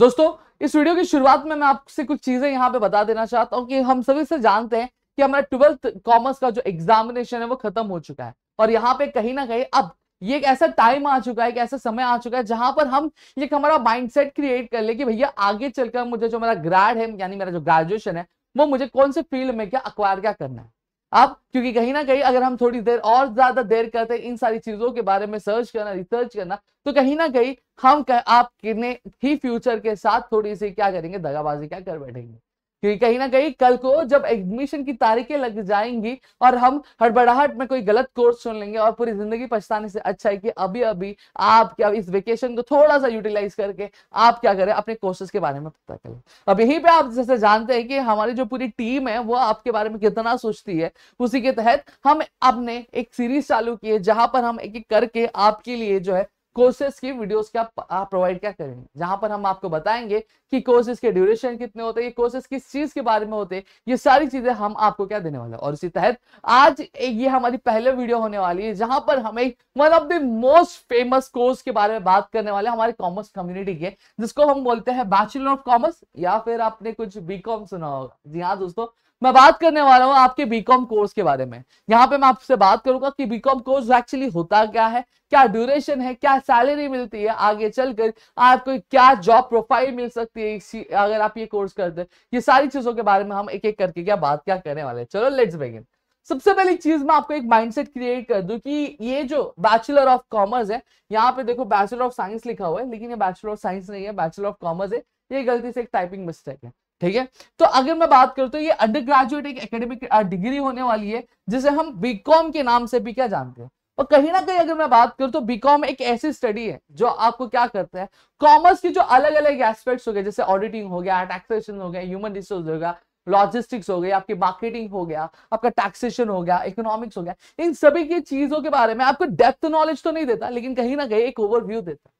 दोस्तों इस वीडियो की शुरुआत में मैं आपसे कुछ चीजें यहाँ पे बता देना चाहता हूँ कि हम सभी से जानते हैं कि हमारा ट्वेल्थ कॉमर्स का जो एग्जामिनेशन है वो खत्म हो चुका है और यहाँ पे कहीं ना कहीं अब ये एक ऐसा टाइम आ चुका है एक ऐसा समय आ चुका है जहां पर हम ये हमारा माइंडसेट क्रिएट कर ले कि भैया आगे चलकर मुझे जो मेरा ग्रेड है यानी मेरा जो ग्रेजुएशन है वो मुझे कौन से फील्ड में क्या अक्वायर क्या करना है अब क्योंकि कहीं ना कहीं अगर हम थोड़ी देर और ज्यादा देर करते इन सारी चीजों के बारे में सर्च करना रिसर्च करना तो कहीं ना कहीं हम कह, आप कितने ही फ्यूचर के साथ थोड़ी सी क्या करेंगे दगाबाजी क्या कर बैठेंगे क्योंकि कहीं ना कहीं कल को जब एडमिशन की तारीखें लग जाएंगी और हम हड़बड़ाहट में कोई गलत कोर्स सुन लेंगे और पूरी जिंदगी पछताने से अच्छा है कि अभी अभी आप क्या इस वेकेशन को थोड़ा सा यूटिलाइज करके आप क्या करें अपने कोर्सेज के बारे में पता करें अब यहीं पे आप जैसे जानते हैं कि हमारी जो पूरी टीम है वो आपके बारे में कितना सोचती है उसी के तहत हम अपने एक सीरीज चालू किए जहां पर हम एक एक करके आपके लिए जो है कोर्सेस की वीडियोस क्या आप प्रोवाइड क्या करेंगे जहां पर हम आपको बताएंगे कि कोर्सेज के ड्यूरेशन कितने होते हैं कोर्सेज किस चीज के बारे में होते हैं ये सारी चीजें हम आपको क्या देने वाले और इसी तहत आज ये हमारी पहले वीडियो होने वाली है जहां पर हम एक one of the most famous course के बारे में बात करने वाले हमारे कॉमर्स कम्युनिटी के जिसको हम बोलते हैं बैचलर ऑफ कॉमर्स या फिर आपने कुछ बी सुना होगा जी हाँ दोस्तों मैं बात करने वाला हूँ आपके बीकॉम कोर्स के बारे में यहाँ पे मैं आपसे बात करूंगा कि बीकॉम कोर्स एक्चुअली होता क्या है क्या ड्यूरेशन है क्या सैलरी मिलती है आगे चलकर आपको क्या जॉब प्रोफाइल मिल सकती है अगर आप ये कोर्स करते हैं ये सारी चीजों के बारे में हम एक एक करके क्या बात क्या करने वाले हैं चलो लेट्स बेगिन सबसे पहली चीज मैं आपको एक माइंडसेट क्रिएट कर दूं कि ये जो बैचलर ऑफ कॉमर्स है यहाँ पे देखो बैचलर ऑफ साइंस लिखा हुआ है लेकिन ये बैचलर ऑफ साइंस नहीं है बैचलर ऑफ कॉमर्स है ये गलती से एक टाइपिंग मिस्टेक है ठीक है तो अगर मैं बात करूं तो ये अंडर ग्रेजुएट एक एकेडमिक डिग्री होने वाली है जिसे हम बीकॉम के नाम से भी क्या जानते हैं और कहीं ना कहीं अगर मैं बात करूं तो बीकॉम एक ऐसी स्टडी है जो आपको क्या करता है कॉमर्स के जो अलग अलग एस्पेक्ट्स हो गए जैसे ऑडिटिंग हो गया टैक्सेशन हो गया ह्यूमन रिसोर्स हो गया लॉजिस्टिक्स हो गई आपकी मार्केटिंग हो गया आपका टैक्सेशन हो गया इकोनॉमिक्स हो गया इन सभी की चीजों के बारे में आपको डेप्थ नॉलेज तो नहीं देता लेकिन कहीं ना कहीं एक ओवरव्यू देता है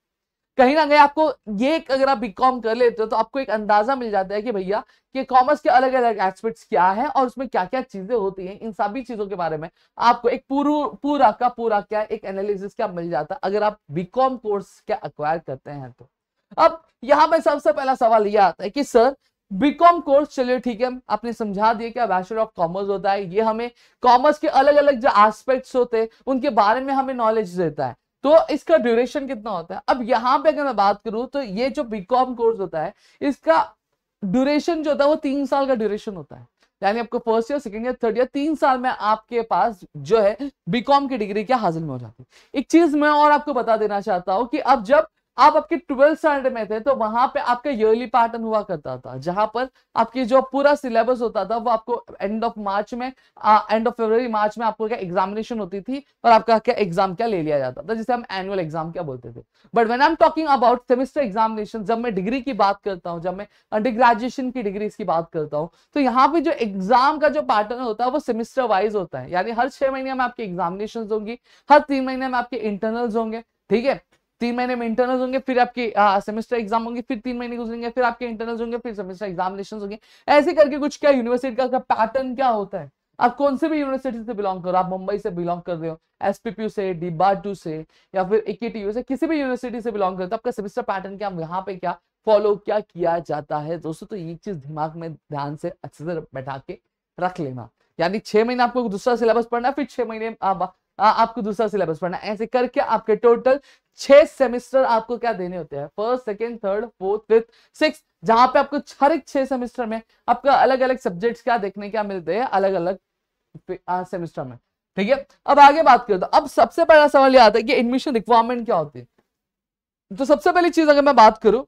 कहीं ना कहीं आपको ये अगर आप बीकॉम कर लेते हो तो आपको एक अंदाजा मिल जाता है कि भैया कि कॉमर्स के अलग अलग एस्पेक्ट्स क्या है और उसमें क्या क्या चीजें होती हैं इन सभी चीजों के बारे में आपको एक पूरा पूरा का पूरा क्या एक एनालिसिस क्या मिल जाता है अगर आप बीकॉम कोर्स क्या अक्वायर करते हैं तो अब यहाँ पर सबसे पहला सवाल यह आता है कि सर बीकॉम कोर्स चलिए ठीक है आपने समझा दिया क्या बैचलर ऑफ कॉमर्स होता है ये हमें कॉमर्स के अलग अलग जो एस्पेक्ट्स होते हैं उनके बारे में हमें नॉलेज देता है तो इसका ड्यूरेशन कितना होता है अब यहाँ पे अगर मैं बात करूँ तो ये जो बीकॉम कोर्स होता है इसका ड्यूरेशन जो होता है वो तीन साल का ड्यूरेशन होता है यानी आपको first year second year third year तीन साल में आपके पास जो है बीकॉम की डिग्री क्या हासिल में हो जाती है एक चीज मैं और आपको बता देना चाहता हूँ कि अब जब आप आपके ट्वेल्थ स्टैंडर्ड में थे तो वहां पे आपका ईयरली पैटर्न हुआ करता था जहां पर आपकी जो पूरा सिलेबस होता था वो आपको एंड ऑफ मार्च में एंड ऑफ फरवरी मार्च में आपको क्या एग्जामिनेशन होती थी और आपका क्या एग्जाम क्या ले लिया जाता था जिसे हम एनुअल एग्जाम क्या बोलते थे but when I am talking about semester examination जब मैं डिग्री की बात करता हूँ जब मैं अंडर ग्रेजुएशन की डिग्रीज की बात करता हूँ तो यहाँ पे जो एग्जाम का जो पैटर्न होता है वो सेमिस्टर वाइज होता है यानी हर छह महीने में आपकी एग्जामिनेशन होंगी हर तीन महीने में आपके इंटरनल्स होंगे ठीक है तीन महीने में इंटरनल्स होंगे फिर आपके सेमेस्टर एग्जाम होंगे फिर तीन महीने गुजरेंगे फिर आपके इंटरनल्स होंगे फिर सेमेस्टर एग्जामिनेशन होंगे ऐसे करके कुछ क्या यूनिवर्सिटी का, पैटर्न क्या होता है आप कौन से भी यूनिवर्सिटी से बिलोंग करो आप मुंबई से बिलोंग कर रहे हो एसपीपीयू से डी टू से या फिर ए से किसी भी यूनिवर्सिटी से बिलोंग करते हो तो आपका सेमेस्टर पैटर्न क्या यहाँ पे क्या फॉलो क्या किया जाता है दोस्तों तो ये चीज दिमाग में ध्यान से अच्छे से बैठा के रख लेना यानी छह महीने आपको दूसरा सिलेबस पढ़ना है फिर छह महीने आपको दूसरा सिलेबस पढ़ना ऐसे करके आपके टोटल छह सेमेस्टर आपको क्या देने होते हैं first second third fourth fifth six जहां पे आपको हर एक छह सेमेस्टर में आपका अलग अलग सब्जेक्ट क्या देखने क्या मिलते हैं अलग अलग सेमेस्टर में ठीक है अब आगे बात करो तो अब सबसे पहला सवाल यह आता है कि एडमिशन रिक्वायरमेंट क्या होती है तो सबसे पहली चीज अगर मैं बात करूं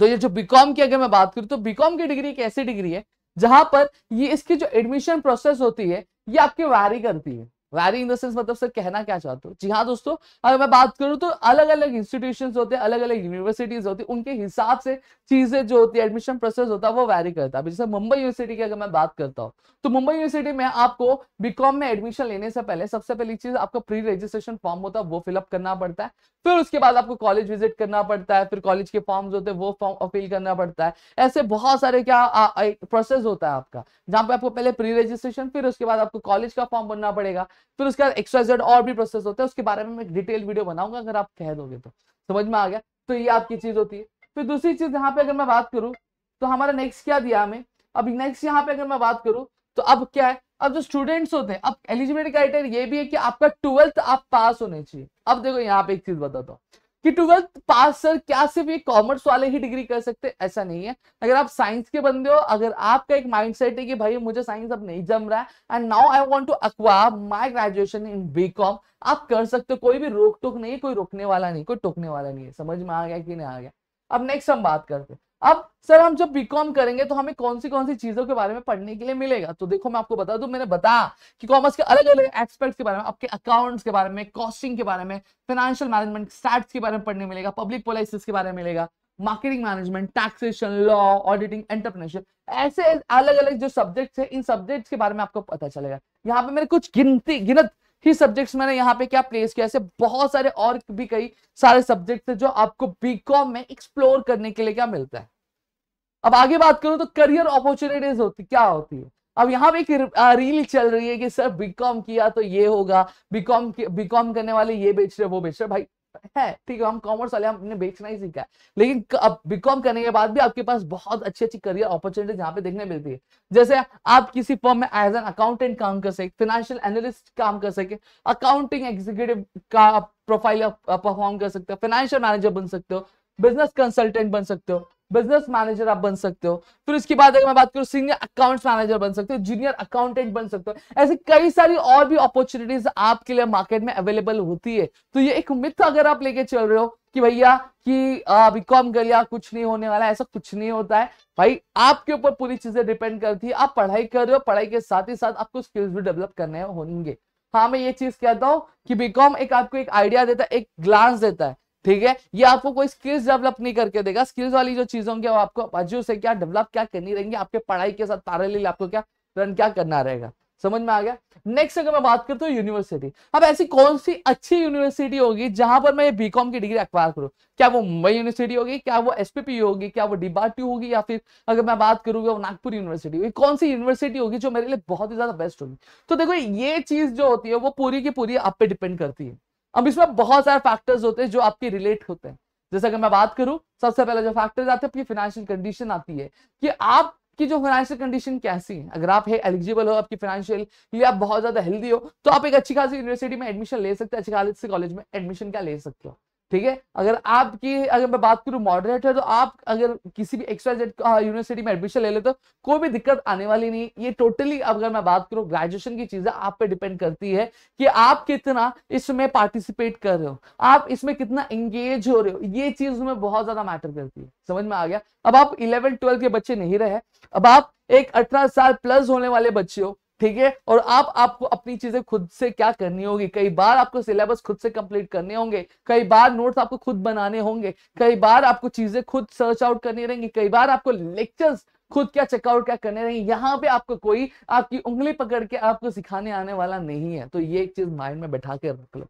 तो ये जो बीकॉम की अगर मैं बात करूं तो बीकॉम की डिग्री एक ऐसी डिग्री है जहां पर ये इसकी जो एडमिशन प्रोसेस होती है ये आपकी वारी करती है वैरी इन द सेंस मतलब सर कहना क्या चाहते हो जी हाँ दोस्तों अगर मैं बात करूँ तो अलग अलग इंस्टीट्यूशन होते हैं अलग अलग यूनिवर्सिटीज होती है उनके हिसाब से चीजें जो होती है एडमिशन प्रोसेस होता है वो वैरी करता है जैसे मुंबई यूनिवर्सिटी की अगर मैं बात करता हूँ तो मुंबई यूनिवर्सिटी में आपको बीकॉम में एडमिशन लेने से पहले सबसे पहली चीज आपका प्री रजिस्ट्रेशन फॉर्म होता है वो फिलअप करना पड़ता है फिर उसके बाद आपको कॉलेज विजिट करना पड़ता है फिर कॉलेज के फॉर्म होते हैं वो फॉर्म अपील करना पड़ता है ऐसे बहुत सारे क्या प्रोसेस होता है आपका जहाँ पे आपको पहले प्री रजिस्ट्रेशन फिर उसके बाद आपको कॉलेज का फॉर्म भरना पड़ेगा फिर उसके बाद एक्सट्रा और भी प्रोसेस होते हैं उसके बारे में मैं डिटेल वीडियो बनाऊंगा अगर आप कह दोगे तो समझ में आ गया तो ये आपकी चीज होती है फिर दूसरी चीज यहाँ पे अगर मैं बात करूँ तो हमारा नेक्स्ट क्या दिया हमें अब नेक्स्ट यहाँ पे अगर मैं बात करूँ तो अब क्या है अब जो स्टूडेंट्स होते हैं अब एलिजिबिलिटी क्राइटेरिया ये भी है कि आपका ट्वेल्थ आप पास होने चाहिए अब देखो यहाँ पे एक चीज बताता हूँ कि ट्वेल्थ पास सर क्या सिर्फ ये कॉमर्स वाले ही डिग्री कर सकते ऐसा नहीं है अगर आप साइंस के बंदे हो अगर आपका एक माइंडसेट है कि भाई मुझे साइंस अब नहीं जम रहा है and now I want to acquire my graduation in BCom आप कर सकते हो कोई भी रोक टोक नहीं कोई रोकने वाला नहीं कोई टोकने वाला नहीं है समझ में आ गया कि नहीं आ गया अब नेक्स्ट हम बात करते हैं अब सर हम जब बीकॉम करेंगे तो हमें कौन सी कौन सी चीजों के बारे में पढ़ने के लिए मिलेगा तो देखो मैं आपको बता दू मैंने बताया कि कॉमर्स के अलग अलग एक्सपर्ट्स के बारे में आपके अकाउंट्स के बारे में कॉस्टिंग के बारे में फाइनेंशियल मैनेजमेंट स्टैट्स के बारे में पढ़ने मिलेगा पब्लिक पॉलिसीज के बारे में मिलेगा marketing management taxation law auditing entrepreneurship ऐसे अलग अलग जो सब्जेक्ट्स हैं इन सब्जेक्ट्स के बारे में आपको पता चलेगा यहाँ पे मेरे कुछ गिनती गिनत ही सब्जेक्ट्स मैंने यहाँ पे क्या प्लेस किया ऐसे बहुत सारे और भी कई सारे सब्जेक्ट है जो आपको बीकॉम में एक्सप्लोर करने के लिए क्या मिलता है अब आगे बात करूं तो करियर अपॉर्चुनिटीज होती क्या होती है अब यहाँ पे एक रील चल रही है कि सर बीकॉम किया तो ये होगा बीकॉम बीकॉम करने वाले ये बेच रहे वो बेच रहे भाई है ठीक है हम कॉमर्स वाले हमने बेचना ही सीखा है लेकिन अब बीकॉम करने के बाद भी आपके पास बहुत अच्छी अच्छी करियर अपॉर्चुनिटीज यहाँ पे देखने मिलती है जैसे आप किसी फॉर्म में एज एन अकाउंटेंट काम कर सके फिनेंशियल एनालिस्ट काम कर सके अकाउंटिंग एग्जीक्यूटिव का प्रोफाइल परफॉर्म कर सकते हो फाइनेंशियल मैनेजर बन सकते हो बिजनेस कंसल्टेंट बन सकते हो बिजनेस मैनेजर आप बन सकते हो फिर उसके बाद अगर मैं बात करूँ सीनियर अकाउंट मैनेजर बन सकते हो जूनियर अकाउंटेंट बन सकते हो ऐसी कई सारी और भी अपॉर्चुनिटीज आपके लिए मार्केट में अवेलेबल होती है तो ये एक मिथ अगर आप लेके चल रहे हो कि भैया कि बीकॉम कर लिया कुछ नहीं होने वाला ऐसा कुछ नहीं होता है भाई आपके ऊपर पूरी चीजें डिपेंड करती है आप पढ़ाई कर रहे हो पढ़ाई के साथ ही साथ आपको स्किल्स भी डेवलप करने होंगे हाँ मैं ये चीज कहता हूँ कि बीकॉम एक आपको एक आइडिया देता है एक ग्लांस देता है ठीक है ये आपको कोई स्किल्स डेवलप नहीं करके देगा स्किल्स वाली जो चीज होंगी वो आपको अजीब से क्या डेवलप क्या करनी रहेंगी आपके पढ़ाई के साथ लिए आपको क्या रन क्या करना रहेगा समझ में आ गया नेक्स्ट अगर मैं बात करता हूँ यूनिवर्सिटी अब ऐसी कौन सी अच्छी यूनिवर्सिटी होगी जहां पर मैं बीकॉम की डिग्री अक्वायर करूँ क्या वो मुंबई यूनिवर्सिटी होगी क्या वो एसपीपी होगी क्या वो डिबाटी होगी या फिर अगर मैं बात करूंगा वो नागपुर यूनिवर्सिटी होगी कौन सी यूनिवर्सिटी होगी जो मेरे लिए बहुत ही ज्यादा बेस्ट होगी तो देखो ये चीज जो होती है वो पूरी की पूरी आप पे डिपेंड करती है अब इसमें बहुत सारे फैक्टर्स होते हैं जो आपके रिलेट होते हैं जैसे अगर मैं बात करूं सबसे पहले जो फैक्टर्स आते हैं आपकी फाइनेंशियल कंडीशन आती है कि आप कि जो फाइनेंशियल कंडीशन कैसी है अगर आप है एलिजिबल हो आपकी फाइनेंशियल लिए आप बहुत ज्यादा हेल्दी हो तो आप एक अच्छी खासी यूनिवर्सिटी में एडमिशन ले सकते हो अच्छी खासी कॉलेज में एडमिशन क्या ले सकते हो ठीक है अगर आपकी अगर मैं बात करूं मॉडरेटर तो आप अगर किसी भी एक्स्ट्रा जेड यूनिवर्सिटी में एडमिशन ले लेते हो कोई भी दिक्कत आने वाली नहीं ये टोटली अगर मैं बात करूं ग्रेजुएशन की चीजें आप पे डिपेंड करती है कि आप कितना इसमें पार्टिसिपेट कर रहे हो आप इसमें कितना एंगेज हो रहे हो ये चीज में बहुत ज्यादा मैटर करती है समझ में आ गया अब आप इलेवन ट्वेल्थ के बच्चे नहीं रहे अब आप एक अठारह साल प्लस होने वाले बच्चे हो ठीक है और आप आपको अपनी चीजें खुद से क्या करनी होगी कई बार आपको सिलेबस खुद से कंप्लीट करने होंगे कई बार नोट्स आपको खुद बनाने होंगे कई बार आपको चीजें खुद सर्च आउट करनी रहेंगी कई बार आपको लेक्चर्स खुद क्या चेकआउट क्या करने रहेंगे यहाँ पे आपको कोई आपकी उंगली पकड़ के आपको सिखाने आने वाला नहीं है तो ये एक चीज माइंड में बैठा के रख लो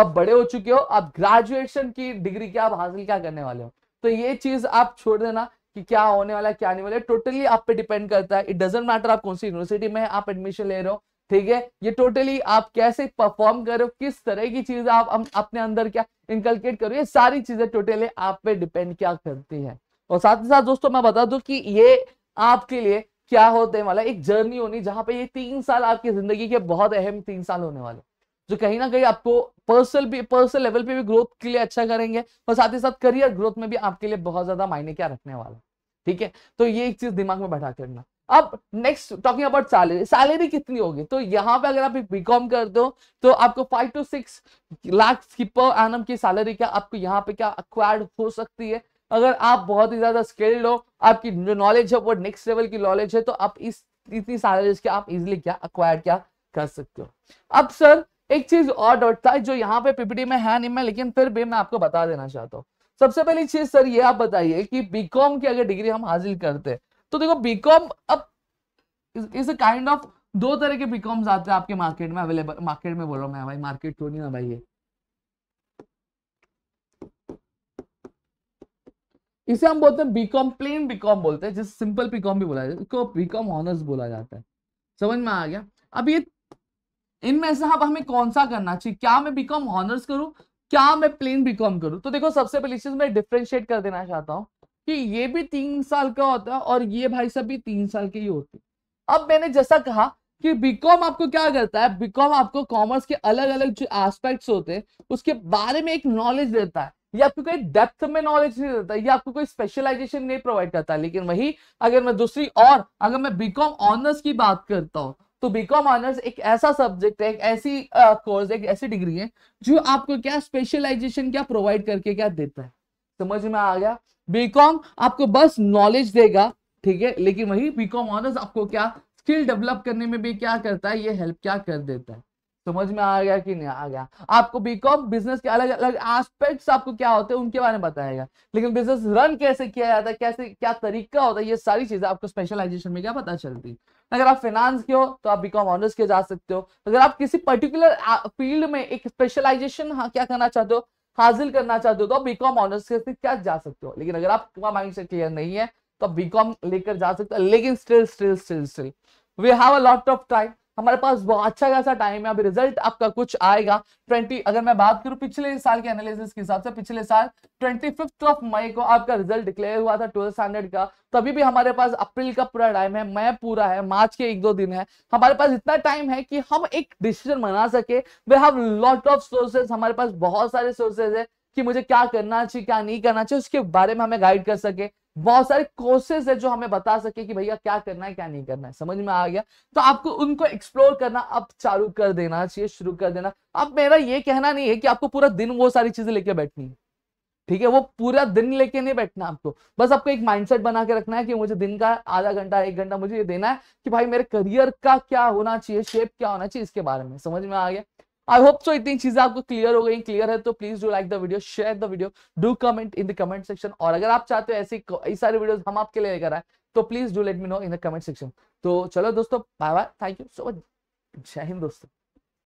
आप बड़े हो चुके हो आप ग्रेजुएशन की डिग्री क्या आप हासिल क्या करने वाले हो तो ये चीज आप छोड़ देना कि क्या होने वाला क्या नहीं वाला टोटली आप पे डिपेंड करता है इट डजेंट मैटर आप कौन सी यूनिवर्सिटी में आप एडमिशन ले रहे हो ठीक है ये टोटली आप कैसे परफॉर्म करो किस तरह की चीज आप अपने अंदर क्या इनकलकेट करो ये सारी चीजें टोटली आप पे डिपेंड क्या करती है और साथ ही साथ दोस्तों मैं बता दू कि ये आपके लिए क्या होते हैं वाला एक जर्नी होनी जहां पे ये तीन साल आपकी जिंदगी के बहुत अहम तीन साल होने वाले जो कहीं ना कहीं आपको पर्सनल भी पर्सनल लेवल पे भी ग्रोथ के लिए अच्छा करेंगे और साथ ही साथ करियर ग्रोथ में भी आपके लिए बहुत ज्यादा मायने क्या रखने वाला ठीक है तो ये एक चीज दिमाग में बैठा करना अब next talking about salary salary कितनी होगी तो यहाँ पे अगर आप बीकॉम करते हो तो आपको फाइव टू सिक्स लाख की पर एनम की सैलरी क्या आपको यहाँ पे क्या अक्वायर्ड हो सकती है अगर आप बहुत ही ज्यादा स्किल्ड हो आपकी जो नॉलेज है वो नेक्स्ट लेवल की नॉलेज है तो आप इस इतनी सैलरी आप इजिली क्या अक्वायर क्या कर सकते हो अब सर एक चीज और डॉट था जो यहाँ पे पीपीटी में है नहीं मैं लेकिन फिर भी मैं आपको बता देना चाहता हूँ सबसे पहली चीज सर ये आप बताइए कि बीकॉम की अगर डिग्री हम हासिल करते तो देखो बीकॉम अब इस काइंड ऑफ दो तरह के बीकॉम्स आते हैं आपके मार्केट में अवेलेबल मार्केट में बोल रहा हूँ मैं भाई मार्केट क्यों तो नहीं ना भाई ये इसे हम बोलते हैं बीकॉम प्लेन बीकॉम बोलते हैं जिस सिंपल बीकॉम भी बोला जाता है इसको बीकॉम ऑनर्स बोला जाता है समझ में आ गया अब ये इनमें से अब हमें कौन सा करना चाहिए क्या मैं बीकॉम ऑनर्स करूँ क्या मैं प्लेन बीकॉम करूँ तो देखो सबसे पहली चीज मैं डिफ्रेंशिएट कर देना चाहता हूँ कि ये भी तीन साल का होता है और ये भाई सब भी तीन साल के ही होते अब मैंने जैसा कहा कि बीकॉम आपको क्या करता है बीकॉम आपको कॉमर्स के अलग अलग जो एस्पेक्ट्स होते हैं उसके बारे में एक नॉलेज देता है ये आपको कोई डेप्थ में नॉलेज नहीं देता ये आपको कोई स्पेशलाइजेशन नहीं प्रोवाइड करता लेकिन वही अगर मैं दूसरी और अगर मैं बीकॉम ऑनर्स की बात करता हूँ तो बीकॉम ऑनर्स एक ऐसा सब्जेक्ट है एक ऐसी कोर्स uh, एक ऐसी डिग्री है जो आपको क्या स्पेशलाइजेशन क्या प्रोवाइड करके क्या देता है समझ में आ गया बीकॉम आपको बस नॉलेज देगा ठीक है लेकिन वही बीकॉम ऑनर्स आपको क्या स्किल डेवलप करने में भी क्या करता है ये हेल्प क्या कर देता है समझ में आ गया कि नहीं आ गया आपको बीकॉम बिजनेस के अलग अलग एस्पेक्ट्स आपको क्या होते हैं उनके बारे में बताएगा लेकिन बिजनेस रन कैसे किया जाता है कैसे क्या तरीका होता है ये सारी चीजें आपको स्पेशलाइजेशन में क्या पता चलती है अगर आप फाइनेंस के हो तो आप बीकॉम ऑनर्स के जा सकते हो अगर आप किसी पर्टिकुलर फील्ड में एक स्पेशलाइजेशन हाँ, क्या करना चाहते हो हासिल करना चाहते हो तो आप बीकॉम ऑनर्स के क्या जा सकते हो लेकिन अगर आपका माइंड सेट क्लियर नहीं है तो आप बीकॉम लेकर जा सकते हो लेकिन still still still still we have a lot of time हमारे पास बहुत अच्छा खासा टाइम है अभी रिजल्ट आपका कुछ आएगा ट्वेंटी अगर मैं बात करूं पिछले साल के एनालिसिस के हिसाब से पिछले साल ट्वेंटी फिफ्थ ऑफ मई को आपका रिजल्ट डिक्लेयर हुआ था ट्वेल्थ स्टैंडर्ड का तभी भी हमारे पास अप्रैल का पूरा टाइम है मई पूरा है मार्च के एक दो दिन है हमारे पास इतना टाइम है कि हम एक डिसीजन बना सके we have lot of sources हमारे पास बहुत सारे सोर्सेज है कि मुझे क्या करना चाहिए क्या नहीं करना चाहिए उसके बारे में हमें गाइड कर सके बहुत सारे कोर्सेज है जो हमें बता सके कि भैया क्या करना है क्या नहीं करना है समझ में आ गया तो आपको उनको एक्सप्लोर करना अब चालू कर देना चाहिए शुरू कर देना अब मेरा ये कहना नहीं है कि आपको पूरा दिन वो सारी चीजें लेके बैठनी है ठीक है वो पूरा दिन लेके नहीं बैठना आपको बस आपको एक माइंडसेट बना के रखना है कि मुझे दिन का आधा घंटा एक घंटा मुझे ये देना है कि भाई मेरे करियर का क्या होना चाहिए शेप क्या होना चाहिए इसके बारे में समझ में आ गया आई होप सो इतनी चीजें आपको क्लियर हो गई क्लियर है तो please do like the video share the video do comment in the comment section और अगर आप चाहते हो ऐसी सारे वीडियो हम आपके लिए लेकर आए तो please do let me know in the comment section तो चलो दोस्तों bye bye thank you so much जय हिंद दोस्तों